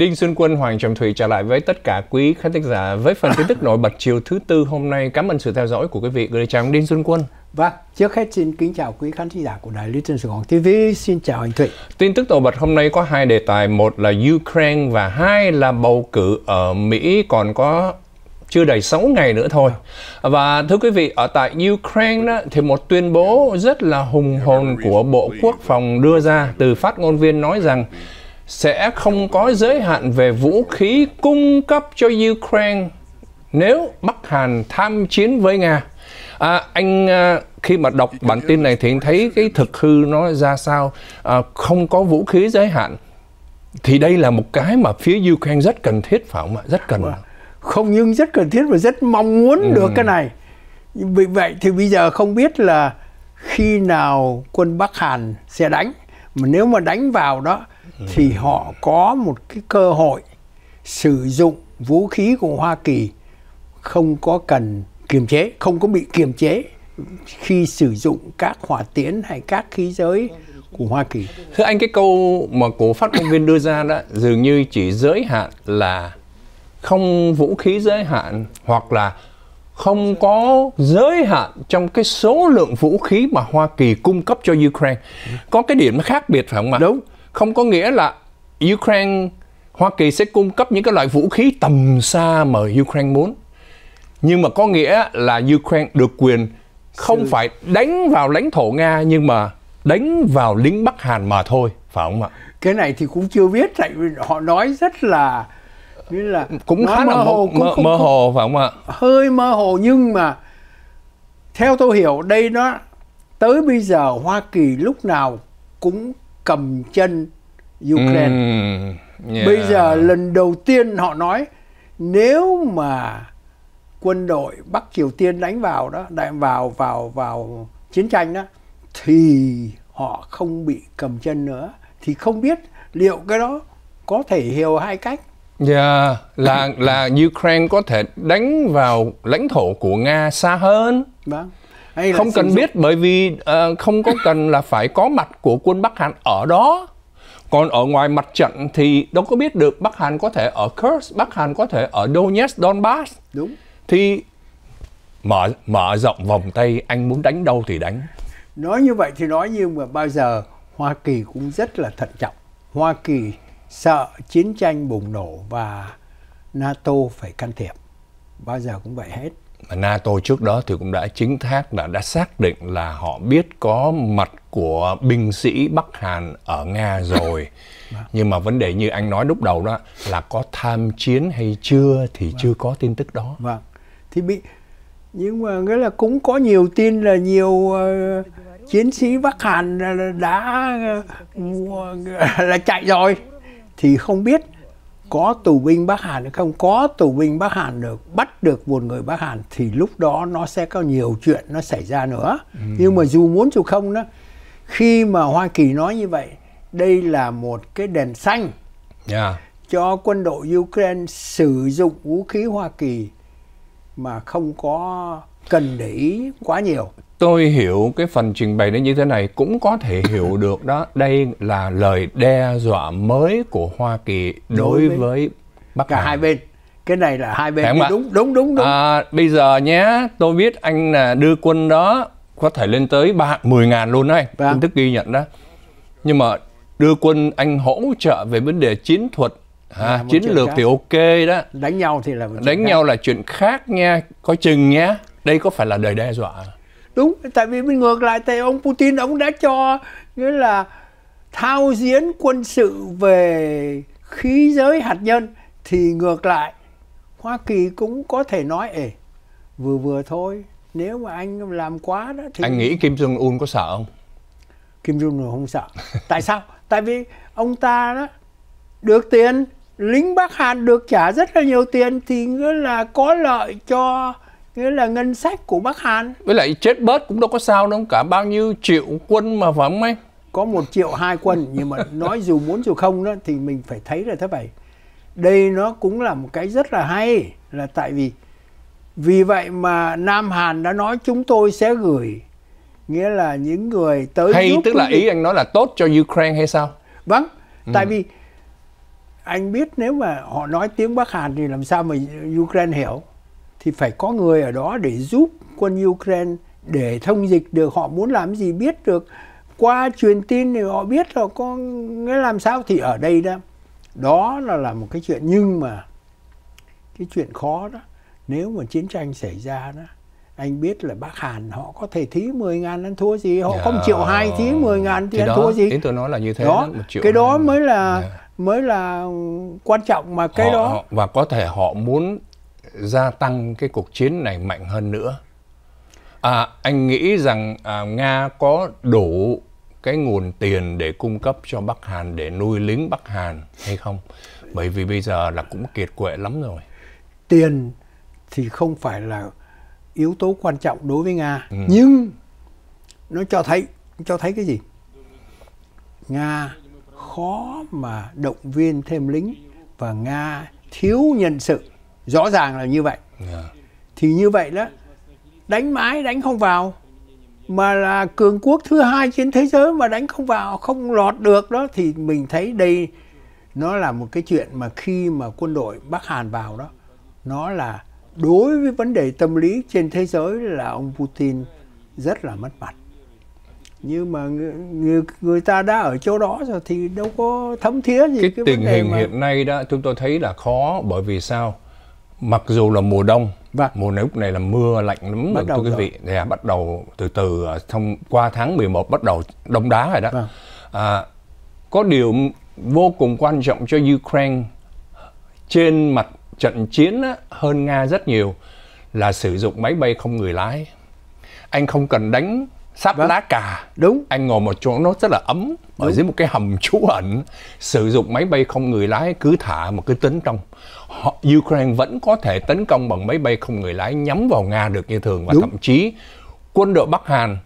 Đinh Xuân Quân, Hoàng Trầm Thủy trở lại với tất cả quý khán thính giả với phần tin tức nổi bật chiều thứ tư hôm nay. Cảm ơn sự theo dõi của quý vị. Gửi chào Đinh Xuân Quân. Vâng, trước hết xin kính chào quý khán thính giả của Đài Lý Truyền Sài Gòn TV. Xin chào anh Thủy. Tin tức nổi bật hôm nay có hai đề tài, một là Ukraine và hai là bầu cử ở Mỹ còn có chưa đầy 6 ngày nữa thôi. Và thưa quý vị, ở tại Ukraine đó, thì một tuyên bố rất là hùng hồn của Bộ Quốc phòng đưa ra từ phát ngôn viên nói rằng sẽ không có giới hạn về vũ khí cung cấp cho Ukraine nếu Bắc Hàn tham chiến với Nga. À, anh à, khi mà đọc bản tin này thì anh thấy cái thực hư nó ra sao à, không có vũ khí giới hạn thì đây là một cái mà phía Ukraine rất cần thiết phải không ạ? Rất cần. Vâng không nhưng rất cần thiết và rất mong muốn ừ. được cái này. Vì vậy thì bây giờ không biết là khi nào quân Bắc Hàn sẽ đánh mà nếu mà đánh vào đó thì họ có một cái cơ hội sử dụng vũ khí của Hoa Kỳ không có cần kiềm chế, không có bị kiềm chế khi sử dụng các hỏa tiễn hay các khí giới của Hoa Kỳ. Thưa anh cái câu mà cổ phát ngôn viên đưa ra đó dường như chỉ giới hạn là không vũ khí giới hạn hoặc là không có giới hạn trong cái số lượng vũ khí mà Hoa Kỳ cung cấp cho Ukraine. Có cái điểm khác biệt phải không ạ? Đúng không có nghĩa là Ukraine Hoa Kỳ sẽ cung cấp những cái loại vũ khí tầm xa mà Ukraine muốn nhưng mà có nghĩa là Ukraine được quyền không phải đánh vào lãnh thổ Nga nhưng mà đánh vào lính Bắc Hàn mà thôi phải không ạ? Cái này thì cũng chưa biết tại vì họ nói rất là như là cũng khá mơ hồ cũng mơ, không, mơ hồ phải không ạ? Hơi mơ hồ nhưng mà theo tôi hiểu đây nó tới bây giờ Hoa Kỳ lúc nào cũng cầm chân Ukraine. Mm, yeah. Bây giờ lần đầu tiên họ nói nếu mà quân đội Bắc Triều Tiên đánh vào đó, đánh vào vào vào chiến tranh đó thì họ không bị cầm chân nữa thì không biết liệu cái đó có thể hiểu hai cách. Yeah, là là Ukraine có thể đánh vào lãnh thổ của Nga xa hơn. Vâng hay không cần biết bởi vì uh, không có cần là phải có mặt của quân Bắc Hàn ở đó. Còn ở ngoài mặt trận thì đâu có biết được Bắc Hàn có thể ở Kursk, Bắc Hàn có thể ở Donetsk, Donbass. Đúng. Thì mở mở rộng vòng tay anh muốn đánh đâu thì đánh. Nói như vậy thì nói nhưng mà bao giờ Hoa Kỳ cũng rất là thận trọng. Hoa Kỳ sợ chiến tranh bùng nổ và NATO phải can thiệp. Bao giờ cũng vậy hết. NATO trước đó thì cũng đã chính thác đã đã xác định là họ biết có mặt của binh sĩ Bắc Hàn ở Nga rồi. Nhưng mà vấn đề như anh nói lúc đầu đó là có tham chiến hay chưa thì vâng. chưa có tin tức đó. Vâng. Thì bị nhưng mà nghĩa là cũng có nhiều tin là nhiều uh, chiến sĩ Bắc Hàn đã uh, là chạy rồi thì không biết có tù binh Bắc Hàn hay không có tù binh Bắc Hàn được bắt được một người Bắc Hàn thì lúc đó nó sẽ có nhiều chuyện nó xảy ra nữa ừ. nhưng mà dù muốn dù không đó khi mà Hoa Kỳ nói như vậy đây là một cái đèn xanh yeah. Dạ. cho quân đội Ukraine sử dụng vũ khí Hoa Kỳ mà không có cần để ý quá nhiều tôi hiểu cái phần trình bày nó như thế này cũng có thể hiểu được đó đây là lời đe dọa mới của Hoa Kỳ đối, đối với, với Bắc cả Hàn. hai bên cái này là hai bên đúng, đúng đúng đúng à, bây giờ nhé tôi biết anh là đưa quân đó có thể lên tới ba mười ngàn luôn đấy vâng. tin tức ghi nhận đó nhưng mà đưa quân anh hỗ trợ về vấn đề chiến thuật à, à, chiến lược khác. thì ok đó đánh nhau thì là đánh khác. nhau là chuyện khác nha có chừng nhé đây có phải là đời đe dọa đúng tại vì mình ngược lại thì ông putin ông đã cho nghĩa là thao diễn quân sự về khí giới hạt nhân thì ngược lại hoa kỳ cũng có thể nói ề vừa vừa thôi nếu mà anh làm quá đó thì anh nghĩ kim jong un có sợ không kim jong un không sợ tại sao tại vì ông ta đó được tiền lính bắc hàn được trả rất là nhiều tiền thì nghĩa là có lợi cho nghĩa là ngân sách của Bắc Hàn với lại chết bớt cũng đâu có sao đâu cả bao nhiêu triệu quân mà vắng không anh có một triệu hai quân nhưng mà nói dù muốn dù không đó thì mình phải thấy là thế vậy đây nó cũng là một cái rất là hay là tại vì vì vậy mà Nam Hàn đã nói chúng tôi sẽ gửi nghĩa là những người tới hay giúp tức là ý anh nói là tốt cho Ukraine hay sao vâng ừ. tại vì anh biết nếu mà họ nói tiếng Bắc Hàn thì làm sao mà Ukraine hiểu thì phải có người ở đó để giúp quân Ukraine để thông dịch được họ muốn làm gì biết được qua truyền tin thì họ biết là có nghĩa làm sao thì ở đây đó đó là là một cái chuyện nhưng mà cái chuyện khó đó nếu mà chiến tranh xảy ra đó anh biết là bác Hàn họ có thể thí 10 ngàn ăn thua gì họ yeah. không triệu hai thí 10 dạ. ngàn thì, thì ăn đó, thua gì ý tôi nói là như thế đó, đó một triệu cái đó mới là yeah. Dạ. mới là quan trọng mà cái họ, đó họ, và có thể họ muốn gia tăng cái cuộc chiến này mạnh hơn nữa à, anh nghĩ rằng à, nga có đủ cái nguồn tiền để cung cấp cho bắc hàn để nuôi lính bắc hàn hay không bởi vì bây giờ là cũng kiệt quệ lắm rồi tiền thì không phải là yếu tố quan trọng đối với nga ừ. nhưng nó cho thấy cho thấy cái gì nga khó mà động viên thêm lính và nga thiếu nhân sự rõ ràng là như vậy yeah. Dạ. thì như vậy đó đánh mãi đánh không vào mà là cường quốc thứ hai trên thế giới mà đánh không vào không lọt được đó thì mình thấy đây nó là một cái chuyện mà khi mà quân đội Bắc Hàn vào đó nó là đối với vấn đề tâm lý trên thế giới là ông Putin rất là mất mặt nhưng mà người, người ta đã ở chỗ đó rồi thì đâu có thấm thía gì cái, cái tình hình mà... hiện nay đó chúng tôi thấy là khó bởi vì sao mặc dù là mùa đông Vâng. Mùa này lúc này là mưa lạnh lắm bắt đầu thưa quý vị. Dạ, yeah, bắt đầu từ từ à, thông qua tháng 11 bắt đầu đông đá rồi đó. Vâng. À, có điều vô cùng quan trọng cho Ukraine trên mặt trận chiến hơn Nga rất nhiều là sử dụng máy bay không người lái. Anh không cần đánh sắp vâng. lá cà đúng anh ngồi một chỗ nó rất là ấm đúng. ở dưới một cái hầm trú ẩn sử dụng máy bay không người lái cứ thả mà cứ tấn công Họ, Ukraine vẫn có thể tấn công bằng máy bay không người lái nhắm vào Nga được như thường và đúng. thậm chí quân đội Bắc Hàn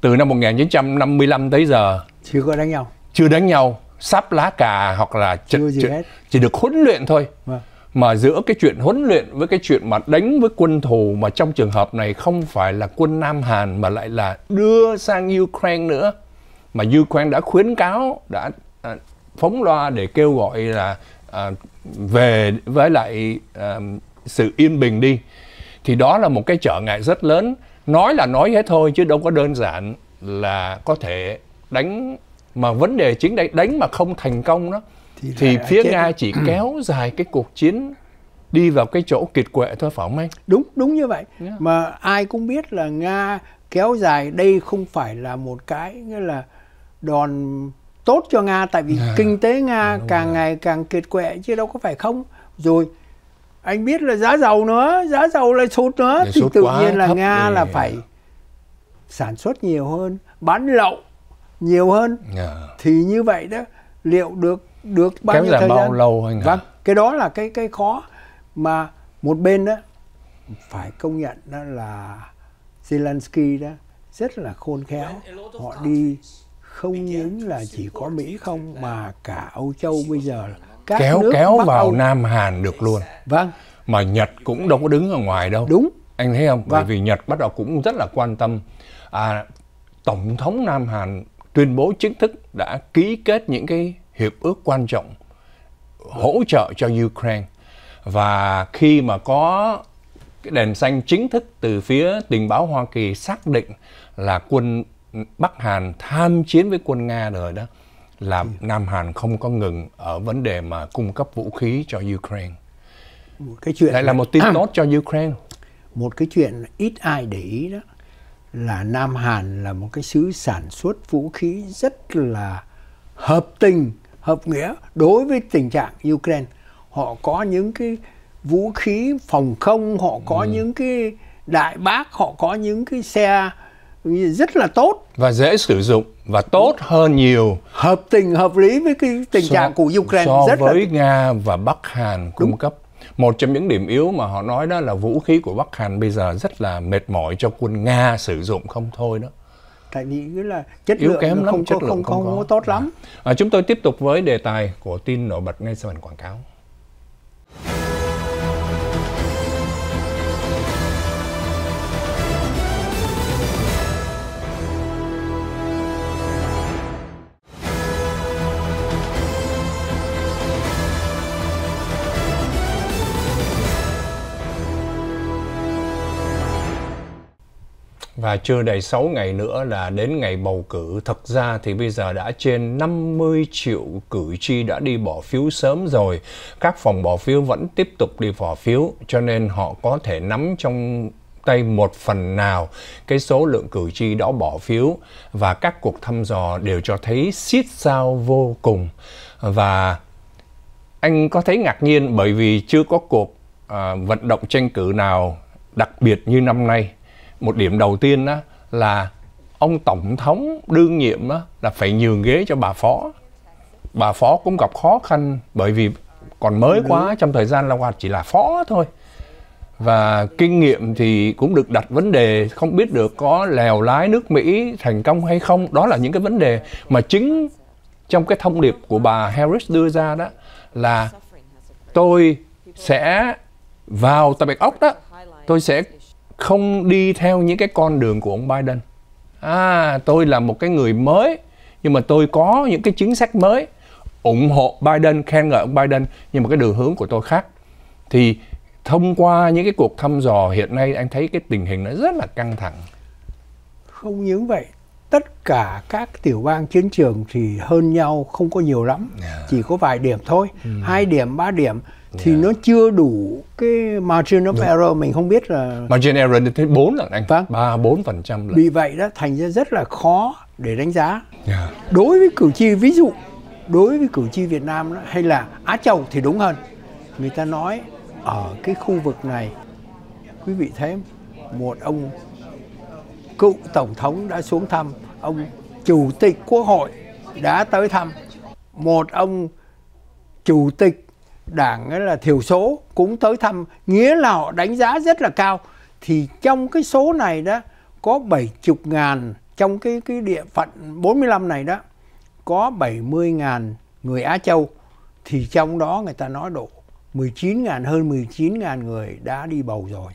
từ năm 1955 tới giờ chưa có đánh nhau chưa đánh nhau sắp lá cà hoặc là chỉ, chỉ, chỉ được huấn luyện thôi vâng mà giữa cái chuyện huấn luyện với cái chuyện mà đánh với quân thù mà trong trường hợp này không phải là quân Nam Hàn mà lại là đưa sang Ukraine nữa mà Ukraine đã khuyến cáo đã à, phóng loa để kêu gọi là à, về với lại à, sự yên bình đi thì đó là một cái trở ngại rất lớn nói là nói thế thôi chứ đâu có đơn giản là có thể đánh mà vấn đề chính đánh đánh mà không thành công đó thì, thì phía nga đó. chỉ kéo dài cái cuộc chiến đi vào cái chỗ kiệt quệ thôi phải không anh? Đúng đúng như vậy. Yeah. Mà ai cũng biết là Nga kéo dài đây không phải là một cái nghĩa là đòn tốt cho Nga tại vì yeah. kinh tế Nga đúng càng rồi. ngày càng kiệt quệ chứ đâu có phải không. Rồi anh biết là giá dầu nữa, giá dầu lại sụt nữa Để thì tự nhiên là Nga để... là phải sản xuất nhiều hơn, bán lậu nhiều hơn. Yeah. Thì như vậy đó liệu được được bao Kéo nhiêu thời bao gian lâu anh vâng cái đó là cái cái khó mà một bên đó phải công nhận đó là Zelensky đó rất là khôn khéo họ đi không những là chỉ có Mỹ không mà cả Âu Châu bây giờ các kéo nước kéo Bắc vào Âu. Nam Hàn được luôn vâng mà Nhật cũng đâu có đứng ở ngoài đâu đúng anh thấy không vâng. bởi vì Nhật bắt đầu cũng rất là quan tâm à, tổng thống Nam Hàn tuyên bố chính thức đã ký kết những cái hiệp ước quan trọng hỗ trợ cho Ukraine và khi mà có cái đèn xanh chính thức từ phía tình báo Hoa Kỳ xác định là quân Bắc Hàn tham chiến với quân Nga rồi đó là ừ. Nam Hàn không có ngừng ở vấn đề mà cung cấp vũ khí cho Ukraine. Một cái chuyện lại là một tin tốt cho Ukraine. Một cái chuyện ít ai để ý đó là Nam Hàn là một cái xứ sản xuất vũ khí rất là hợp tình hợp nghĩa đối với tình trạng Ukraine họ có những cái vũ khí phòng không họ có ừ. những cái đại bác họ có những cái xe rất là tốt và dễ sử dụng và tốt hơn nhiều hợp tình hợp lý với cái tình so, trạng của Ukraine so rất với là... Nga và Bắc Hàn cung Đúng. cấp một trong những điểm yếu mà họ nói đó là vũ khí của Bắc Hàn bây giờ rất là mệt mỏi cho quân Nga sử dụng không thôi đó tại vì cứ là chất yếu lượng kém lắm không chất lượng không, không, không, có tốt lắm à, chúng tôi tiếp tục với đề tài của tin nổi bật ngay sau phần quảng cáo và chưa đầy 6 ngày nữa là đến ngày bầu cử. Thực ra thì bây giờ đã trên 50 triệu cử tri đã đi bỏ phiếu sớm rồi. Các phòng bỏ phiếu vẫn tiếp tục đi bỏ phiếu cho nên họ có thể nắm trong tay một phần nào cái số lượng cử tri đã bỏ phiếu và các cuộc thăm dò đều cho thấy xít sao vô cùng. Và anh có thấy ngạc nhiên bởi vì chưa có cuộc à, vận động tranh cử nào đặc biệt như năm nay một điểm đầu tiên đó là ông tổng thống đương nhiệm đó là phải nhường ghế cho bà phó bà phó cũng gặp khó khăn bởi vì còn mới ừ. quá trong thời gian là hoạt chỉ là phó thôi và kinh nghiệm thì cũng được đặt vấn đề không biết được có lèo lái nước Mỹ thành công hay không đó là những cái vấn đề mà chính trong cái thông điệp của bà Harris đưa ra đó là tôi sẽ vào tập biệt ốc đó tôi sẽ không đi theo những cái con đường của ông Biden. À, tôi là một cái người mới nhưng mà tôi có những cái chính sách mới ủng hộ Biden, khen ngợi ông Biden nhưng mà cái đường hướng của tôi khác. Thì thông qua những cái cuộc thăm dò hiện nay anh thấy cái tình hình nó rất là căng thẳng. Không những vậy, tất cả các tiểu bang chiến trường thì hơn nhau không có nhiều lắm, yeah. À. chỉ có vài điểm thôi, ừ. hai điểm, ba điểm thì yeah. Dạ. nó chưa đủ cái margin of Đúng. Dạ. error mình không biết là margin error đến thế bốn lần anh vâng. 3 4 phần trăm là vì vậy đó thành ra rất là khó để đánh giá yeah. Dạ. đối với cử tri ví dụ đối với cử tri Việt Nam đó, hay là Á Châu thì đúng hơn người ta nói ở cái khu vực này quý vị thấy một ông cựu tổng thống đã xuống thăm ông chủ tịch quốc hội đã tới thăm một ông chủ tịch đảng ấy là thiểu số cũng tới thăm nghĩa là họ đánh giá rất là cao thì trong cái số này đó có 70 ngàn trong cái cái địa phận 45 này đó có 70 ngàn người Á Châu thì trong đó người ta nói độ 19 ngàn hơn 19 ngàn người đã đi bầu rồi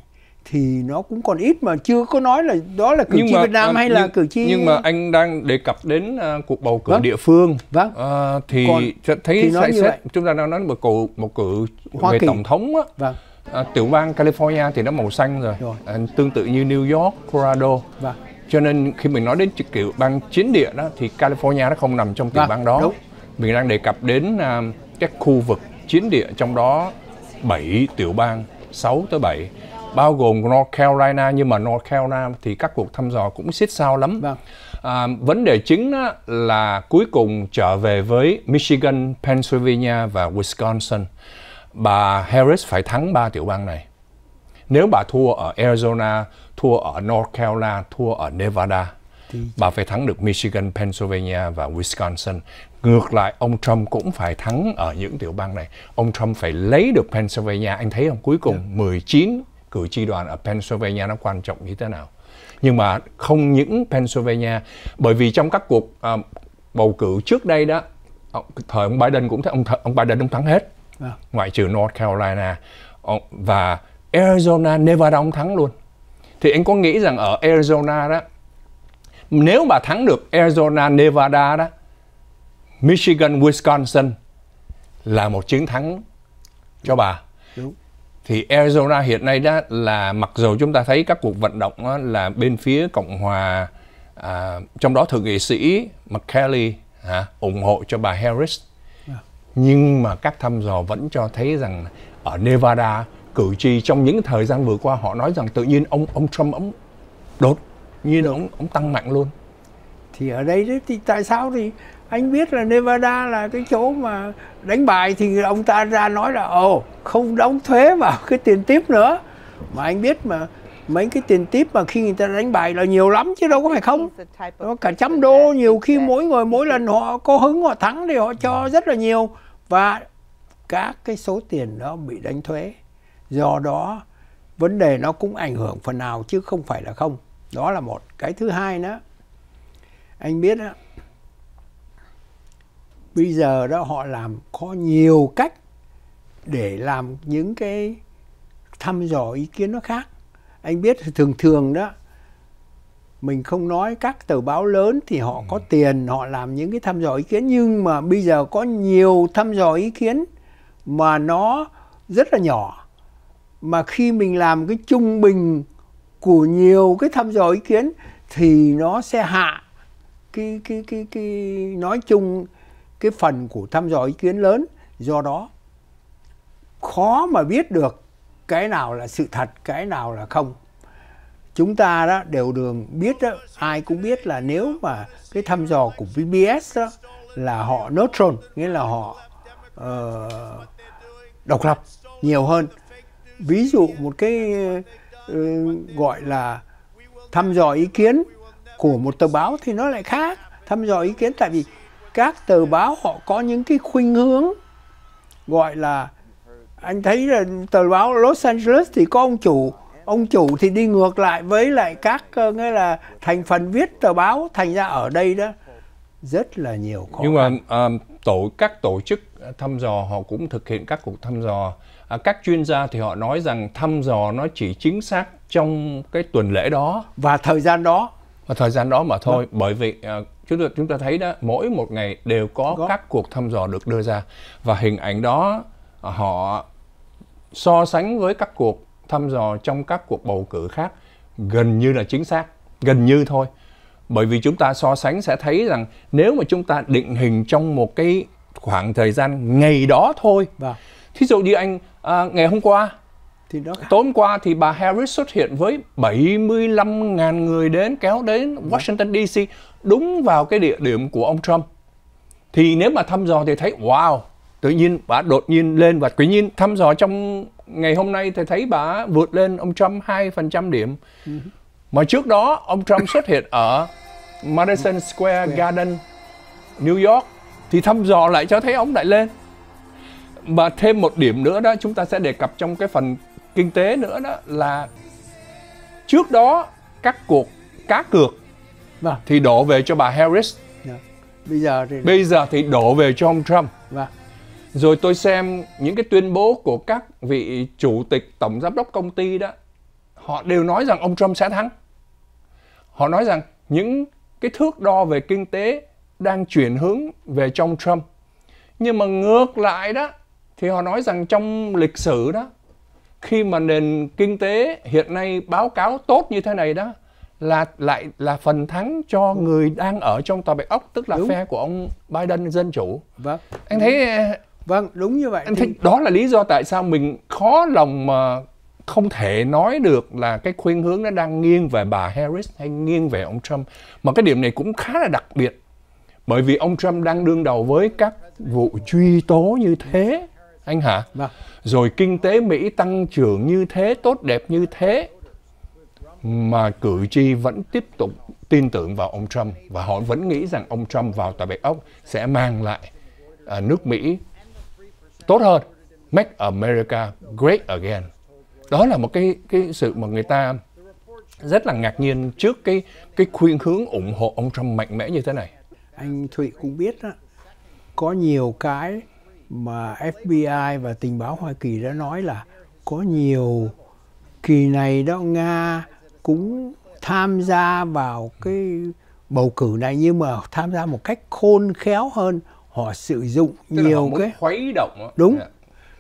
thì nó cũng còn ít mà chưa có nói là đó là cử nhưng tri mà, Việt Nam hay nhưng, là cử tri nhưng mà anh đang đề cập đến uh, cuộc bầu cử vâng. địa phương vâng uh, thì còn, thấy thì xét chúng ta đang nói một cử một cử Hoa về Kỳ. tổng thống á vâng. uh, tiểu bang California thì nó màu xanh rồi, rồi. Uh, tương tự như New York Colorado vâng. cho nên khi mình nói đến kiểu bang chiến địa đó thì California nó không nằm trong tiểu vâng. bang đó Đúng. mình đang đề cập đến uh, các khu vực chiến địa trong đó 7 tiểu bang 6 tới 7 bao gồm North Carolina nhưng mà North Carolina thì các cuộc thăm dò cũng xích sao lắm. Vâng. À, vấn đề chính đó là cuối cùng trở về với Michigan, Pennsylvania và Wisconsin. Bà Harris phải thắng ba tiểu bang này. Nếu bà thua ở Arizona, thua ở North Carolina, thua ở Nevada, thì... bà phải thắng được Michigan, Pennsylvania và Wisconsin. Ngược lại, ông Trump cũng phải thắng ở những tiểu bang này. Ông Trump phải lấy được Pennsylvania. Anh thấy không? Cuối cùng 19 dạ cử tri đoàn ở Pennsylvania nó quan trọng như thế nào. Nhưng mà không những Pennsylvania, bởi vì trong các cuộc uh, bầu cử trước đây đó, ờ, thời ông Biden cũng thấy ông ông Biden ông thắng hết, à. ngoại trừ North Carolina ờ, và Arizona, Nevada ông thắng luôn. Thì anh có nghĩ rằng ở Arizona đó, nếu mà thắng được Arizona, Nevada đó, Michigan, Wisconsin là một chiến thắng cho bà thì Arizona hiện nay đó là mặc dù chúng ta thấy các cuộc vận động đó là bên phía Cộng hòa à, trong đó thượng nghị sĩ McKelly à, ủng hộ cho bà Harris nhưng mà các thăm dò vẫn cho thấy rằng ở Nevada cử tri trong những thời gian vừa qua họ nói rằng tự nhiên ông ông Trump ông đột nhiên ông ông tăng mạnh luôn thì ở đây thì tại sao thì anh biết là Nevada là cái chỗ mà đánh bài thì ông ta ra nói là ồ không đóng thuế vào cái tiền tiếp nữa mà anh biết mà mấy cái tiền tiếp mà khi người ta đánh bài là nhiều lắm chứ đâu có phải không nó cả trăm đô nhiều khi mỗi người mỗi lần họ có hứng họ thắng thì họ cho rất là nhiều và các cái số tiền đó bị đánh thuế do đó vấn đề nó cũng ảnh hưởng phần nào chứ không phải là không đó là một cái thứ hai nữa anh biết đó, bây giờ đó họ làm có nhiều cách để làm những cái thăm dò ý kiến nó khác anh biết thường thường đó mình không nói các tờ báo lớn thì họ có ừ. tiền họ làm những cái thăm dò ý kiến nhưng mà bây giờ có nhiều thăm dò ý kiến mà nó rất là nhỏ mà khi mình làm cái trung bình của nhiều cái thăm dò ý kiến thì nó sẽ hạ cái cái cái cái nói chung cái phần của thăm dò ý kiến lớn do đó khó mà biết được cái nào là sự thật cái nào là không chúng ta đó đều đường biết đó, ai cũng biết là nếu mà cái thăm dò của VBS đó là họ neutral nghĩa là họ uh, độc lập nhiều hơn ví dụ một cái uh, gọi là thăm dò ý kiến của một tờ báo thì nó lại khác thăm dò ý kiến tại vì các tờ báo họ có những cái khuynh hướng gọi là anh thấy là tờ báo Los Angeles thì có ông chủ ông chủ thì đi ngược lại với lại các ờ, nghĩa là thành phần viết tờ báo thành ra ở đây đó rất là nhiều khó nhưng mà um, tổ các tổ chức thăm dò họ cũng thực hiện các cuộc thăm dò à, các chuyên gia thì họ nói rằng thăm dò nó chỉ chính xác trong cái tuần lễ đó và thời gian đó và thời gian đó mà thôi vâng. bởi vì uh, chúng ta chúng ta thấy đó mỗi một ngày đều có Góp. các cuộc thăm dò được đưa ra và hình ảnh đó à, họ so sánh với các cuộc thăm dò trong các cuộc bầu cử khác gần như là chính xác gần như thôi bởi vì chúng ta so sánh sẽ thấy rằng nếu mà chúng ta định hình trong một cái khoảng thời gian ngày đó thôi vâng. thí dụ như anh à, ngày hôm qua thì đó Tối qua thì bà Harris xuất hiện với 75.000 người đến kéo đến dạ. Washington DC đúng vào cái địa điểm của ông Trump. Thì nếu mà thăm dò thì thấy wow, tự nhiên bà đột nhiên lên và tự nhiên thăm dò trong ngày hôm nay thì thấy bà vượt lên ông Trump 2% điểm. Ừ. Mà trước đó ông Trump xuất hiện ở Madison dạ. Square dạ. Garden, New York thì thăm dò lại cho thấy ông lại lên. Và thêm một điểm nữa đó chúng ta sẽ đề cập trong cái phần kinh tế nữa đó là trước đó các cuộc cá cược vâng. thì đổ về cho bà Harris dạ. bây giờ thì bây giờ thì đổ về cho ông Trump vâng. rồi tôi xem những cái tuyên bố của các vị chủ tịch tổng giám đốc công ty đó họ đều nói rằng ông Trump sẽ thắng họ nói rằng những cái thước đo về kinh tế đang chuyển hướng về trong Trump nhưng mà ngược lại đó thì họ nói rằng trong lịch sử đó khi mà nền kinh tế hiện nay báo cáo tốt như thế này đó là lại là phần thắng cho người đang ở trong tòa bạch ốc tức là đúng. phe của ông Biden dân chủ. Vâng. Anh thấy eh, vâng đúng như vậy. Anh thì... thấy đó là lý do tại sao mình khó lòng mà không thể nói được là cái khuynh hướng nó đang nghiêng về bà Harris hay nghiêng về ông Trump mà cái điểm này cũng khá là đặc biệt bởi vì ông Trump đang đương đầu với các vụ truy tố như thế anh hả vâng. rồi kinh tế mỹ tăng trưởng như thế tốt đẹp như thế mà cử tri vẫn tiếp tục tin tưởng vào ông Trump và họ vẫn nghĩ rằng ông Trump vào tòa Bạch Ốc sẽ mang lại à, nước Mỹ tốt hơn Make America Great Again đó là một cái cái sự mà người ta rất là ngạc nhiên trước cái cái khuyên hướng ủng hộ ông Trump mạnh mẽ như thế này anh Thụy cũng biết đó, có nhiều cái mà FBI và tình báo Hoa Kỳ đã nói là có nhiều kỳ này đó Nga cũng tham gia vào cái bầu cử này nhưng mà tham gia một cách khôn khéo hơn họ sử dụng Tức nhiều cái khuấy động đó. đúng yeah.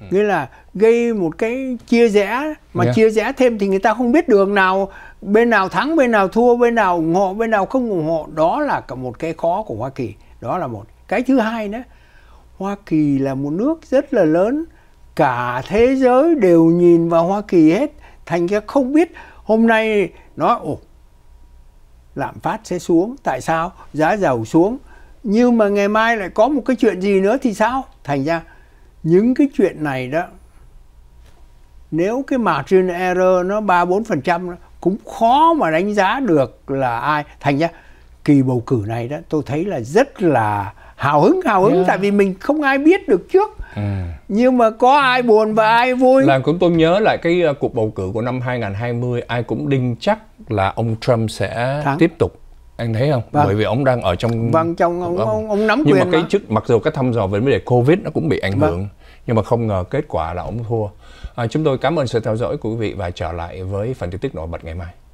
Dạ. Ừ. nghĩa là gây một cái chia rẽ mà yeah. Dạ. chia rẽ thêm thì người ta không biết đường nào bên nào thắng bên nào thua bên nào ủng hộ bên nào không ủng hộ đó là cả một cái khó của hoa kỳ đó là một cái thứ hai nữa Hoa Kỳ là một nước rất là lớn cả thế giới đều nhìn vào Hoa Kỳ hết thành ra không biết hôm nay nó ồ lạm phát sẽ xuống tại sao giá dầu xuống nhưng mà ngày mai lại có một cái chuyện gì nữa thì sao thành ra những cái chuyện này đó nếu cái margin error nó ba bốn phần trăm cũng khó mà đánh giá được là ai thành ra kỳ bầu cử này đó tôi thấy là rất là hào hứng hào hứng yeah. tại vì mình không ai biết được trước À. Nhưng mà có ai buồn và ai vui Làm cũng tôi nhớ lại cái ờ, cuộc bầu cử của năm 2020 Ai cũng đinh chắc là ông Trump sẽ Thắng. tiếp tục anh thấy không? Vâng. Bởi vì ông đang ở trong vâng trong ông ông, ông, nắm nhưng quyền nhưng mà cái mà. chức mặc dù cái thăm dò về vấn đề covid nó cũng bị ảnh vâng. hưởng nhưng mà không ngờ kết quả là ông thua. À, chúng tôi cảm ơn sự theo dõi của quý vị và trở lại với phần tin tức nổi bật ngày mai.